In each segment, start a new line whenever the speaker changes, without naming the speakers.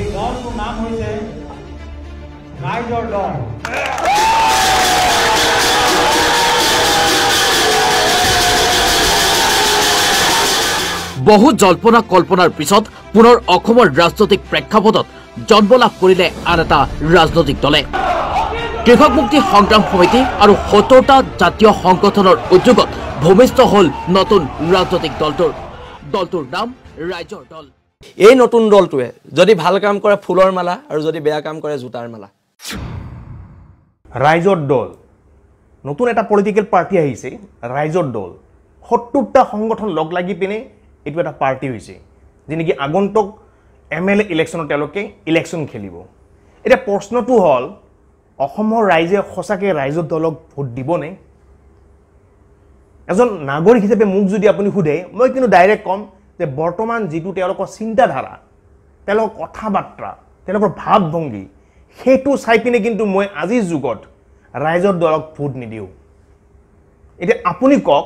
এই দলটোর নাম হয়েছে রাইজর দল
বহু জল্পনা কল্পনার পিছত পুনের অখমর রাজনৈতিক প্রেক্ষাপটত জন্মলাভ করিলে আর একটা রাজনৈতিক দলে কৃষক মুক্তি সংগ্রাম সমিতি আর সত্তরটা জাতীয় সংগঠনের উদ্যোগত ভূমিষ্ঠ হল নতুন রাজনৈতিক দলটোর দলটোর নাম রাইজর দল এই নতুন দলটোৱে যদি ভাল কাম কৰে ফুলৰ মালা আৰু যদি বেয়া কাম কৰে জোতাৰ মালা
ৰাইজৰ দল নতুন এটা পলিটিকেল পাৰ্টি আহিছে ৰাইজৰ দল সত্তৰটা সংগঠন লগ লাগি পিনে এইটো এটা পাৰ্টি হৈছে যি নেকি আগন্তুক এম এল এ ইলেকশ্যনত তেওঁলোকে ইলেকশ্যন খেলিব এতিয়া প্ৰশ্নটো হ'ল অসমৰ ৰাইজে সঁচাকৈ ৰাইজৰ দলক ভোট দিবনে এজন নাগৰিক হিচাপে মোক যদি আপুনি সোধে মই কিন্তু ডাইৰেক্ট ক'ম যে বৰ্তমান যিটো তেওঁলোকৰ চিন্তাধাৰা তেওঁলোকৰ কথা বাৰ্তা তেওঁলোকৰ ভাৱ ভংগী সেইটো চাই পিনে কিন্তু মই আজিৰ যুগত ৰাইজৰ দলক ভোট নিদিওঁ এতিয়া আপুনি কওক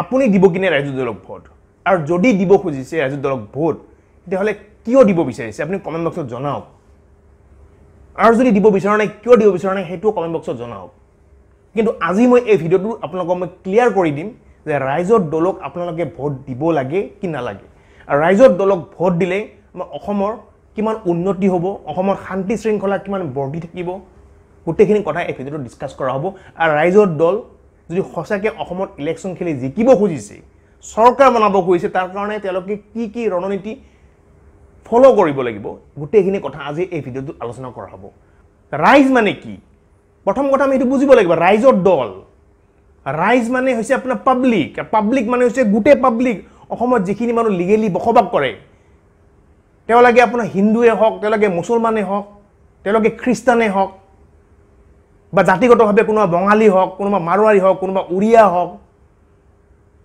আপুনি দিব কিনে ৰাইজৰ দলক ভোট আৰু যদি দিব খুজিছে ৰাইজৰ দলক ভোট তেতিয়াহ'লে কিয় দিব বিচাৰিছে আপুনি কমেণ্ট বক্সত জনাওক আৰু যদি দিব বিচৰা নাই কিয় দিব বিচৰা নাই সেইটোও কমেণ্ট বক্সত জনাওক কিন্তু আজি মই এই ভিডিঅ'টো আপোনালোকক মই ক্লিয়াৰ কৰি দিম যে ৰাইজৰ দলক আপোনালোকে ভোট দিব লাগে কি নালাগে আৰু ৰাইজৰ দলক ভোট দিলে আমাৰ অসমৰ কিমান উন্নতি হ'ব অসমৰ শান্তি শৃংখলা কিমান বৰ্ধি থাকিব গোটেইখিনি কথা এই ভিডিঅ'টো ডিছকাছ কৰা হ'ব আৰু ৰাইজৰ দল যদি সঁচাকৈ অসমত ইলেকশ্যন খেলি জিকিব খুজিছে চৰকাৰ বনাব খুজিছে তাৰ কাৰণে তেওঁলোকে কি কি ৰণনীতি ফ'ল' কৰিব লাগিব গোটেইখিনি কথা আজি এই ভিডিঅ'টোত আলোচনা কৰা হ'ব ৰাইজ মানে কি প্ৰথম কথা আমি এইটো বুজিব লাগিব ৰাইজৰ দল ৰাইজ মানে হৈছে আপোনাৰ পাব্লিক পাব্লিক মানে হৈছে গোটেই পাব্লিক অসমত যিখিনি মানুহ লিগেলি বসবাস কৰে তেওঁলোকে আপোনাৰ হিন্দুৱে হওক তেওঁলোকে মুছলমানে হওক তেওঁলোকে খ্ৰীষ্টানে হওক বা জাতিগতভাৱে কোনোবা বঙালী হওক কোনোবা মাৰোৱাৰী হওক কোনোবা উৰিয়া হওক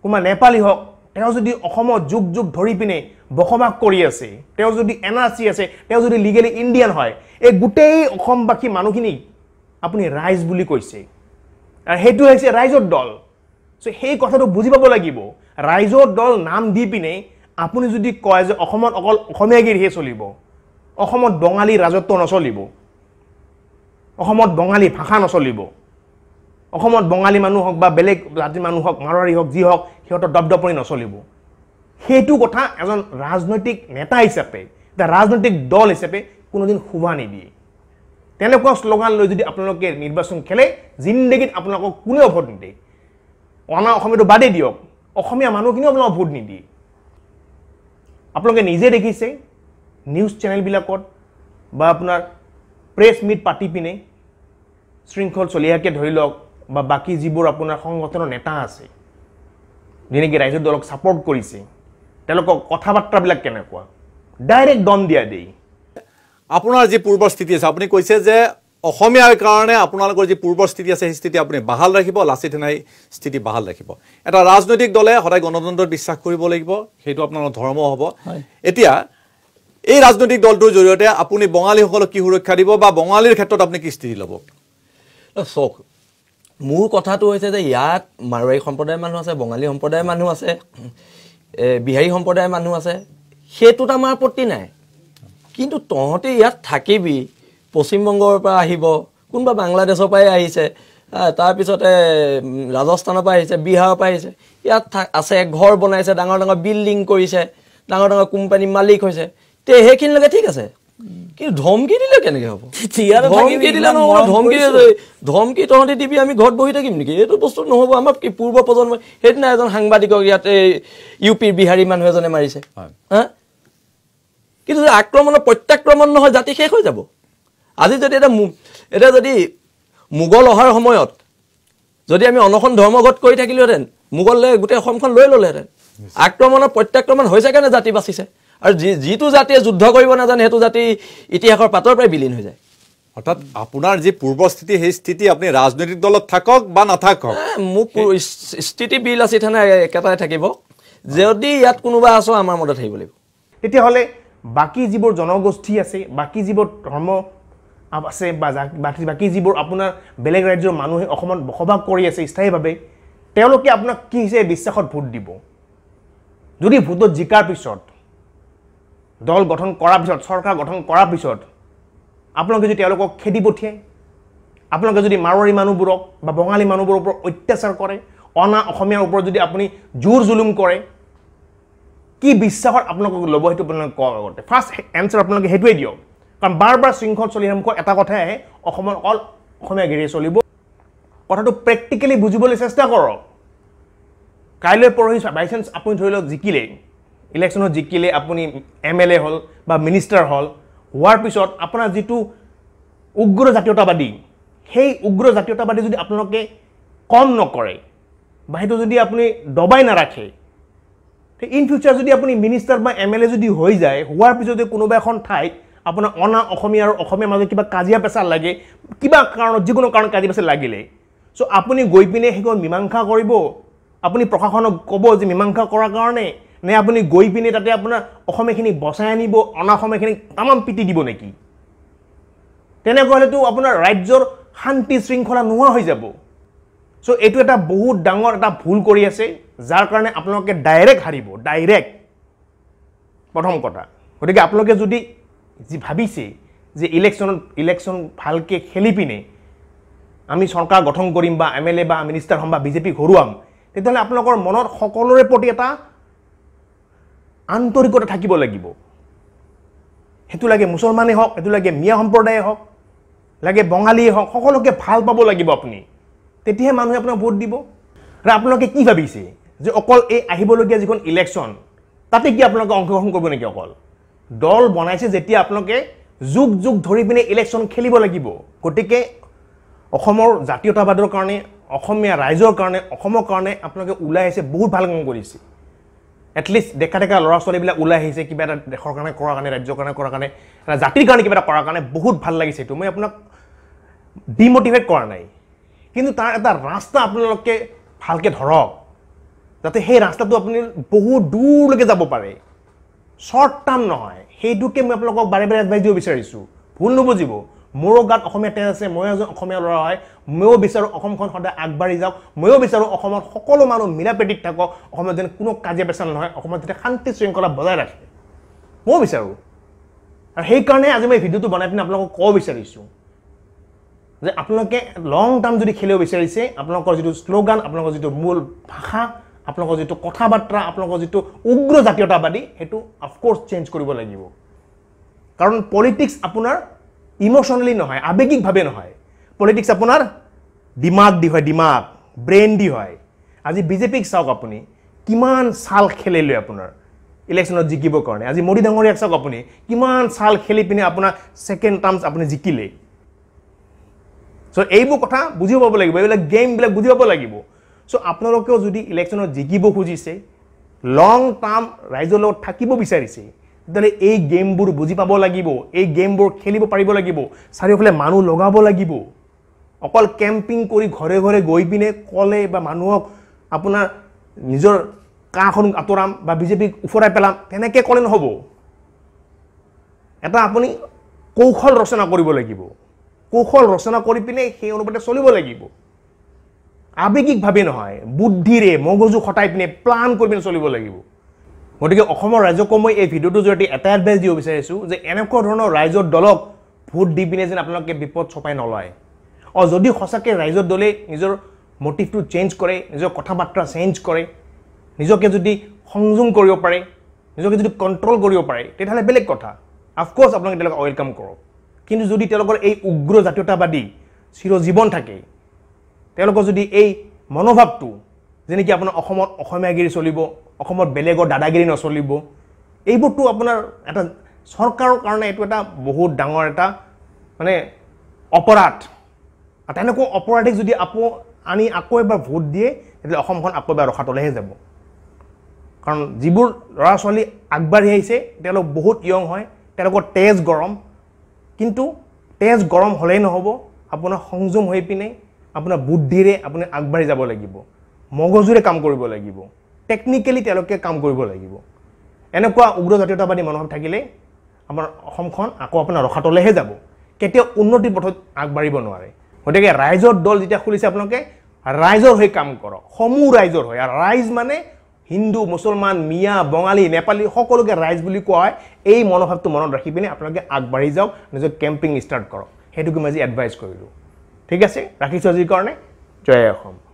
কোনোবা নেপালী হওক তেওঁ যদি অসমত যুগ যুগ ধৰি পিনে বসবাস কৰি আছে তেওঁ যদি এন আৰ চি আছে তেওঁ যদি লিগেলি ইণ্ডিয়ান হয় এই গোটেই অসমবাসী মানুহখিনিক আপুনি ৰাইজ বুলি কৈছে আৰু সেইটো হৈছে ৰাইজৰ দল চ' সেই কথাটো বুজি পাব লাগিব ৰাইজৰ দল নাম দি পিনে আপুনি যদি কয় যে অসমত অকল অসমীয়া অসমীয়াগিৰিহে চলিব অসমত বঙালী ৰাজত্ব নচলিব অসমত বঙালী ভাষা নচলিব অসমত বঙালী মানুহ হওক বা বেলেগ জাতিৰ মানুহ হওক মাৰোৱাৰী হওক যি হওক সিহঁতৰ দপদপনি নচলিব সেইটো কথা এজন ৰাজনৈতিক নেতা হিচাপে এটা ৰাজনৈতিক দল হিচাপে কোনোদিন শুভা নিদিয়ে তেনেকুৱা শ্লোগান লৈ যদি আপোনালোকে নিৰ্বাচন খেলে জিন্দেগীত আপোনালোকক কোনেও ভোট নিদিয়ে অনা অসমীয়াটো বাদেই দিয়ক অসমীয়া মানুহখিনিও আপোনালোকক ভোট নিদিয়ে আপোনালোকে নিজে দেখিছে নিউজ চেনেলবিলাকত বা আপোনাৰ প্ৰেছ মিট পাতি পিনে শৃংখল চলিয়াকে ধৰি লওক বা বাকী যিবোৰ আপোনাৰ সংগঠনৰ নেতা আছে যেনেকৈ ৰাইজৰ দলক ছাপৰ্ট কৰিছে তেওঁলোকক কথা বাৰ্তাবিলাক কেনেকুৱা ডাইৰেক্ট দম দিয়া দেই আপোনাৰ যি পূৰ্বৰ স্থিতি আছে আপুনি কৈছে যে অসমীয়াৰ কাৰণে
আপোনালোকৰ যি পূৰ্বৰ স্থিতি আছে সেই স্থিতি আপুনি বাহাল ৰাখিব লাচিত সেনাই স্থিতি বাহাল ৰাখিব এটা ৰাজনৈতিক দলে সদায় গণতন্ত্ৰত বিশ্বাস কৰিব লাগিব সেইটো আপোনালোকৰ ধৰ্ম হ'ব এতিয়া এই ৰাজনৈতিক দলটোৰ জৰিয়তে আপুনি বঙালীসকলক কি সুৰক্ষা দিব বা বঙালীৰ ক্ষেত্ৰত আপুনি কি স্থিতি ল'ব চাওক মোৰ কথাটো হৈছে যে ইয়াত মাৰোৱাৰী সম্প্ৰদায়ৰ মানুহ আছে বঙালী সম্প্ৰদায়ৰ মানুহ আছে বিহাৰী সম্প্ৰদায়ৰ মানুহ আছে সেইটোত আমাৰ আপত্তি নাই কিন্তু তহঁতি ইয়াত থাকিবি পশ্চিমবংগৰ পৰা আহিব কোনোবা বাংলাদেশৰ পৰাই আহিছে তাৰপিছতে ৰাজস্থানৰ পৰা আহিছে বিহাৰৰ পৰা আহিছে ইয়াত আছে ঘৰ বনাইছে ডাঙৰ ডাঙৰ বিল্ডিং কৰিছে ডাঙৰ ডাঙৰ কোম্পানীৰ মালিক হৈছে তে সেইখিনিলৈকে ঠিক আছে কিন্তু ধমকি দিলে কেনেকে হ'ব ধমকি দিলে নহ'ব ধমকি ধমকি তহঁতি দিবি আমি ঘৰত বহি থাকিম নেকি এইটো বস্তু নহ'ব আমাৰ কি পূৰ্ব প্ৰজন্ম সেইদিনা এজন সাংবাদিকক ইয়াতে ইউ পিৰ বিহাৰী মানুহ এজনে মাৰিছে হা কিন্তু আক্ৰমণৰ প্ৰত্যাক্ৰমণ নহয় জাতি শেষ হৈ যাব আজি যদি এটা এতিয়া যদি মোগল অহাৰ সময়ত যদি আমি অনশন ধৰ্মঘট কৰি থাকিলোহেঁতেন মোগলে গোটেই অসমখন লৈ ল'লেহেঁতেন আক্ৰমণৰ প্ৰত্যাক্ৰমণ হৈছে কাৰণে জাতি বাচিছে আৰু যি যিটো জাতিয়ে যুদ্ধ কৰিব নাজানে সেইটো জাতি ইতিহাসৰ পাতৰ পৰাই বিলীন হৈ যায় অৰ্থাৎ আপোনাৰ যি পূৰ্বস্থিতি সেই স্থিতি আপুনি ৰাজনৈতিক দলত থাকক বা নাথাকক মোক স্থিতি বিল আছিল
একেটাই থাকিব যদি ইয়াত কোনোবা আছো আমাৰ মদত থাকিব লাগিব তেতিয়াহ'লে বাকী যিবোৰ জনগোষ্ঠী আছে বাকী যিবোৰ ধৰ্ম আছে বা বাকী যিবোৰ আপোনাৰ বেলেগ ৰাজ্যৰ মানুহে অসমত বসবাস কৰি আছে স্থায়ীভাৱে তেওঁলোকে আপোনাক কি হৈছে বিশ্বাসত ভোট দিব যদি ভোটত জিকাৰ পিছত দল গঠন কৰাৰ পিছত চৰকাৰ গঠন কৰাৰ পিছত আপোনালোকে যদি তেওঁলোকক খেদি পঠিয়াই আপোনালোকে যদি মাৰোৱাৰী মানুহবোৰক বা বঙালী মানুহবোৰৰ ওপৰত অত্যাচাৰ কৰে অনা অসমীয়াৰ ওপৰত যদি আপুনি জোৰ জুলুম কৰে কি বিশ্বাসত আপোনালোকক ল'ব সেইটো আপোনালোকে কওক আগতে ফাৰ্ষ্ট এনচাৰ আপোনালোকে সেইটোৱেই দিয়ক কাৰণ বাৰ বাৰ শৃংখল চলি সন্মুখত এটা কথাই আহে অসমত অকল অসমীয়া গিৰিয়ে চলিব কথাটো প্ৰেক্টিকেলি বুজিবলৈ চেষ্টা কৰক কাইলৈ পৰহি বাইচান্স আপুনি ধৰি লওক জিকিলে ইলেকশ্যনত জিকিলে আপুনি এম এল এ হ'ল বা মিনিষ্টাৰ হ'ল হোৱাৰ পিছত আপোনাৰ যিটো উগ্ৰ জাতীয়তাবাদী সেই উগ্ৰ জাতীয়তাবাদী যদি আপোনালোকে কম নকৰে বা সেইটো যদি আপুনি দবাই নাৰাখে ইন ফিউচাৰ যদি আপুনি মিনিষ্টাৰ বা এম এল এ যদি হৈ যায় হোৱাৰ পিছতে কোনোবা এখন ঠাইত আপোনাৰ অনা অসমীয়া আৰু অসমীয়া মাজত কিবা কাজিয়া পেচা লাগে কিবা কাৰণত যিকোনো কাৰণত কাজিয়া পেচা লাগিলে চ' আপুনি গৈ পিনে সেইখন মীমাংসা কৰিব আপুনি প্ৰশাসনক ক'ব যে মীমাংসা কৰাৰ কাৰণে নে আপুনি গৈ পিনে তাতে আপোনাৰ অসমীয়াখিনি বচাই আনিব অনা অসমীয়াখিনিক তামাম পিটি দিব নেকি তেনেকুৱা হ'লেতো আপোনাৰ ৰাজ্যৰ শান্তি শৃংখলা নোহোৱা হৈ যাব চ' এইটো এটা বহুত ডাঙৰ এটা ভুল কৰি আছে যাৰ কাৰণে আপোনালোকে ডাইৰেক্ট হাৰিব ডাইৰেক্ট প্ৰথম কথা গতিকে আপোনালোকে যদি যি ভাবিছে যে ইলেকশ্যনত ইলেকশ্যন ভালকৈ খেলি পিনে আমি চৰকাৰ গঠন কৰিম বা এম এল এ বা মিনিষ্টাৰ হ'ম বা বিজেপিক হৰুৱাম তেতিয়াহ'লে আপোনালোকৰ মনত সকলোৰে প্ৰতি এটা আন্তৰিকতা থাকিব লাগিব সেইটো লাগে মুছলমানেই হওক সেইটো লাগে মিয়া সম্প্ৰদায়েই হওক লাগে বঙালীয়ে হওক সকলোকে ভাল পাব লাগিব আপুনি তেতিয়াহে মানুহে আপোনাক ভোট দিব আৰু আপোনালোকে কি ভাবিছে যে অকল এই আহিবলগীয়া যিখন ইলেকশ্যন তাতে কি আপোনালোকে অংশগ্ৰহণ কৰিব নেকি অকল দল বনাইছে যেতিয়া আপোনালোকে যুগ যুগ ধৰি পিনে ইলেকশ্যন খেলিব লাগিব গতিকে অসমৰ জাতীয়তাবাদৰ কাৰণে অসমীয়া ৰাইজৰ কাৰণে অসমৰ কাৰণে আপোনালোকে ওলাই আহিছে বহুত ভাল কাম কৰিছে এটলিষ্ট ডেকা ডেকা ল'ৰা ছোৱালীবিলাক ওলাই আহিছে কিবা এটা দেশৰ কাৰণে কৰাৰ কাৰণে ৰাজ্যৰ কাৰণে কৰাৰ কাৰণে এটা জাতিৰ কাৰণে কিবা এটা কৰাৰ কাৰণে বহুত ভাল লাগিছে এইটো মই আপোনাক ডিম'টিভেট কৰা নাই কিন্তু তাৰ এটা ৰাস্তা আপোনালোকে ভালকৈ ধৰক যাতে সেই ৰাস্তাটো আপুনি বহুত দূৰলৈকে যাব পাৰে শ্বৰ্ট টাৰ্ম নহয় সেইটোকে মই আপোনালোকক বাৰে বাৰে এডভাইচ দিব বিচাৰিছোঁ ভুল নুবুজিব মোৰো গাত অসমীয়া তেজ আছে ময়ো এজন অসমীয়া ল'ৰা হয় ময়ো বিচাৰোঁ অসমখন সদায় আগবাঢ়ি যাওক ময়ো বিচাৰোঁ অসমৰ সকলো মানুহ মিলা প্ৰীতিত থাকক অসমত যেন কোনো কাজিয়া পেচাল নহয় অসমত যাতে শান্তি শৃংখলা বজাই ৰাখে ময়ো বিচাৰোঁ আৰু সেইকাৰণে আজি মই ভিডিঅ'টো বনাই পিনে আপোনালোকক ক'ব বিচাৰিছোঁ যে আপোনালোকে লং টাৰ্ম যদি খেলিব বিচাৰিছে আপোনালোকৰ যিটো শ্লোগান আপোনালোকৰ যিটো মূল ভাষা আপোনালোকৰ যিটো কথা বাৰ্তা আপোনালোকৰ যিটো উগ্ৰ জাতীয়তাবাদী সেইটো অফক'ৰ্চ চেঞ্জ কৰিব লাগিব কাৰণ পলিটিক্স আপোনাৰ ইম'শ্যনেলি নহয় আৱেগিকভাৱে নহয় পলিটিক্স আপোনাৰ ডিমাগ দি হয় ডিমাগ ব্ৰেইন দি হয় আজি বিজেপিক চাওক আপুনি কিমান চাল খেলি লৈ আপোনাৰ ইলেকশ্যনত জিকিবৰ কাৰণে আজি মোদী ডাঙৰীয়াক চাওক আপুনি কিমান চাল খেলি পিনে আপোনাৰ ছেকেণ্ড টাৰ্মছ আপুনি জিকিলে চ' এইবোৰ কথা বুজি পাব লাগিব এইবিলাক গেমবিলাক বুজি পাব লাগিব চ' আপোনালোকেও যদি ইলেকশ্যনত জিকিব খুজিছে লং টাৰ্ম ৰাইজৰ লগত থাকিব বিচাৰিছে তেতিয়াহ'লে এই গেমবোৰ বুজি পাব লাগিব এই গেমবোৰ খেলিব পাৰিব লাগিব চাৰিওফালে মানুহ লগাব লাগিব অকল কেম্পিং কৰি ঘৰে ঘৰে গৈ পিনে ক'লে বা মানুহক আপোনাৰ নিজৰ কাঁখন আঁতৰাম বা বিজেপিক ওফৰাই পেলাম তেনেকৈ ক'লে নহ'ব এটা আপুনি কৌশল ৰচনা কৰিব লাগিব কৌশল ৰচনা কৰি পিনে সেই অনুপাতে চলিব লাগিব আৱেগিকভাৱে নহয় বুদ্ধিৰে মগজু খটাই পিনে প্লান কৰি পিনে চলিব লাগিব গতিকে অসমৰ ৰাইজকো মই এই ভিডিঅ'টোৰ জৰিয়তে এটা এডভাইছ দিব বিচাৰিছোঁ যে এনেকুৱা ধৰণৰ ৰাইজৰ দলক ভোট দি পিনে যেন আপোনালোকে বিপদ চপাই নলয় অঁ যদি সঁচাকৈ ৰাইজৰ দলে নিজৰ মটিভটো চেঞ্জ কৰে নিজৰ কথা বাৰ্তা চেঞ্জ কৰে নিজকে যদি সংযোগ কৰিব পাৰে নিজকে যদি কণ্ট্ৰল কৰিব পাৰে তেতিয়াহ'লে বেলেগ কথা আফকৰ্ছ আপোনালোকে তেওঁলোকে ৱেলকাম কৰক কিন্তু যদি তেওঁলোকৰ এই উগ্ৰ জাতীয়তাবাদী চিৰজীৱন থাকে তেওঁলোকৰ যদি এই মনোভাৱটো যে নেকি আপোনাৰ অসমত অসমীয়াগিৰি চলিব অসমত বেলেগৰ দাদাগিৰি নচলিব এইবোৰটো আপোনাৰ এটা চৰকাৰৰ কাৰণে এইটো এটা বহুত ডাঙৰ এটা মানে অপৰাধ তেনেকুৱা অপৰাধীক যদি আকৌ আনি আকৌ এবাৰ ভোট দিয়ে তেতিয়াহ'লে অসমখন আকৌ এবাৰ ৰখাতলৈহে যাব কাৰণ যিবোৰ ল'ৰা ছোৱালী আগবাঢ়ি আহিছে তেওঁলোক বহুত য়ং হয় তেওঁলোকৰ তেজ গৰম কিন্তু তেজ গৰম হ'লেই নহ'ব আপোনাৰ সংযম হৈ পিনে আপোনাৰ বুদ্ধিৰে আপুনি আগবাঢ়ি যাব লাগিব মগজুৰে কাম কৰিব লাগিব টেকনিকেলি তেওঁলোকে কাম কৰিব লাগিব এনেকুৱা উগ্ৰ জাতীয়তাবাদী মনোভাৱ থাকিলে আমাৰ অসমখন আকৌ আপোনাৰ ৰখাতলৈহে যাব কেতিয়াও উন্নতিৰ পথত আগবাঢ়িব নোৱাৰে গতিকে ৰাইজৰ দল যেতিয়া খুলিছে আপোনালোকে ৰাইজৰ হৈ কাম কৰক সমূহ ৰাইজৰ হৈ আৰু ৰাইজ মানে হিন্দু মুছলমান মিয়া বঙালী নেপালী সকলোকে ৰাইজ বুলি কোৱা হয় এই মনোভাৱটো মনত ৰাখি পিনে আপোনালোকে আগবাঢ়ি যাওক নিজৰ কেম্পিং ষ্টাৰ্ট কৰক সেইটোকে মই আজি এডভাইজ কৰিলোঁ ঠিক আছে ৰাখিছোঁ আজিৰ কাৰণে জয় অসম